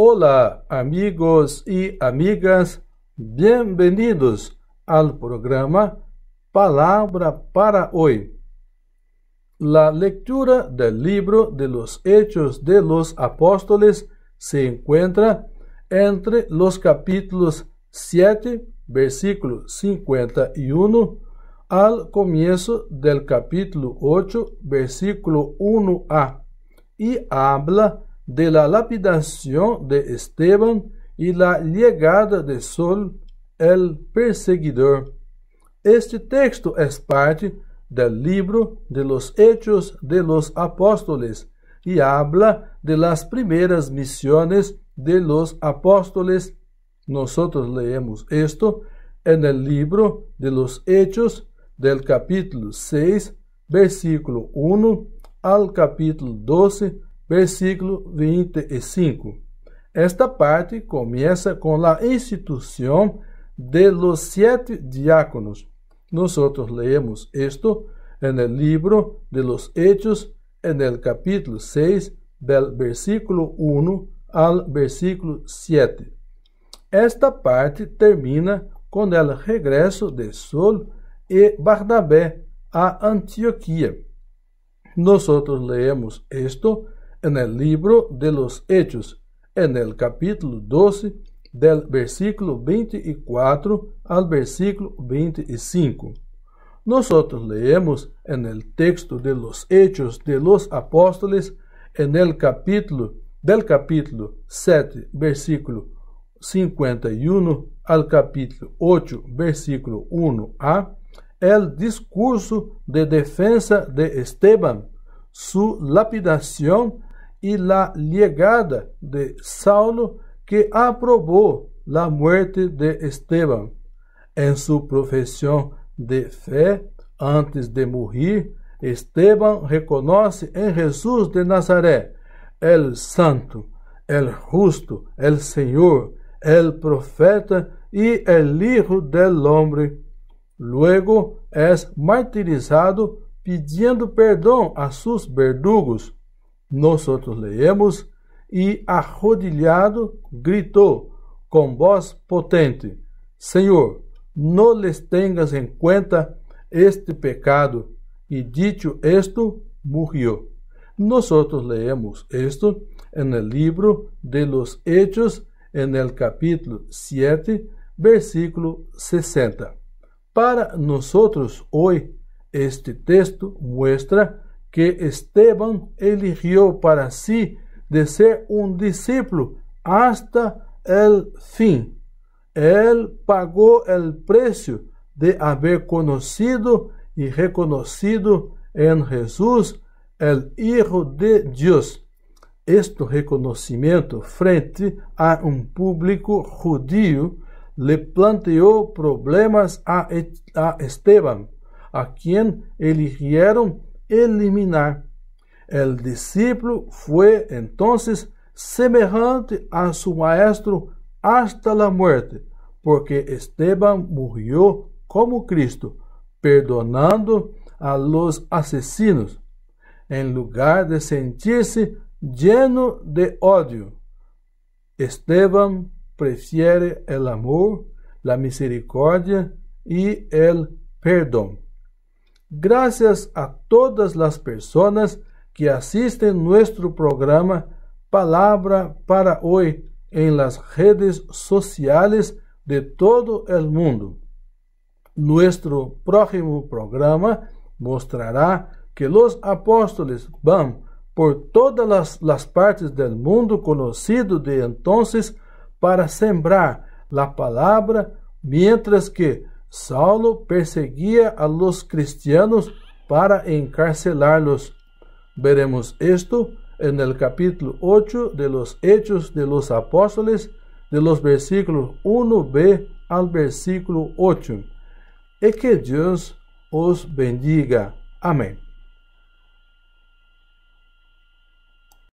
Hola amigos y amigas, bienvenidos al programa Palabra para hoy. La lectura del libro de los Hechos de los Apóstoles se encuentra entre los capítulos 7, versículo 51, al comienzo del capítulo 8, versículo 1a, y habla de la lapidación de Esteban y la llegada de Sol, el perseguidor. Este texto es parte del libro de los Hechos de los Apóstoles y habla de las primeras misiones de los apóstoles. Nosotros leemos esto en el libro de los Hechos del capítulo 6, versículo 1 al capítulo 12, versículo 25. Esta parte começa com a instituição de los siete diáconos. Nós leemos isto en el libro de los Hechos, en el capítulo 6, del versículo 1 al versículo 7. Esta parte termina com o regresso de Sol e Barnabé a Antioquia. Nós leemos isto en el libro de los Hechos, en el capítulo 12, del versículo 24 al versículo 25. Nosotros leemos en el texto de los Hechos de los Apóstoles, en el capítulo del capítulo 7, versículo 51 al capítulo 8, versículo 1a, el discurso de defensa de Esteban, su lapidación e la llegada de Saulo que aprovou la muerte de Esteban. Em sua profissão de fé, antes de morrer, Esteban reconhece em Jesus de Nazaré, el Santo, el Justo, el Senhor, el Profeta e el Hijo del Hombre. Luego es martirizado pedindo perdão a seus verdugos nós outros leemos, e arrodilhado gritou com voz potente: Senhor, não lhes tenhas em conta este pecado. E dito isto, morreu. Nós outros leemos isto en el livro de los Hechos, en el capítulo 7, versículo 60. Para nós hoje, este texto mostra que Esteban eligió para sí de ser un discípulo hasta el fin. Él pagó el precio de haber conocido y reconocido en Jesús el Hijo de Dios. Este reconocimiento frente a un público judío le planteó problemas a e-, Esteban, a quien eligieron eliminar. El discípulo foi, entonces semejante a su maestro hasta la muerte, porque Esteban murió como Cristo, perdonando a los asesinos, en lugar de sentirse lleno de odio. Esteban prefiere el amor, la misericordia y el perdón. Gracias a todas las personas que asisten nuestro programa Palabra para hoy en las redes sociales de todo el mundo. Nuestro próximo programa mostrará que los apóstoles van por todas las, las partes del mundo conocido de entonces para sembrar la palabra, mientras que Saulo perseguía a los cristianos para encarcelarlos. Veremos esto en el capítulo 8 de los Hechos de los Apóstoles, de los versículos 1b al versículo 8. Y que Dios os bendiga. Amén.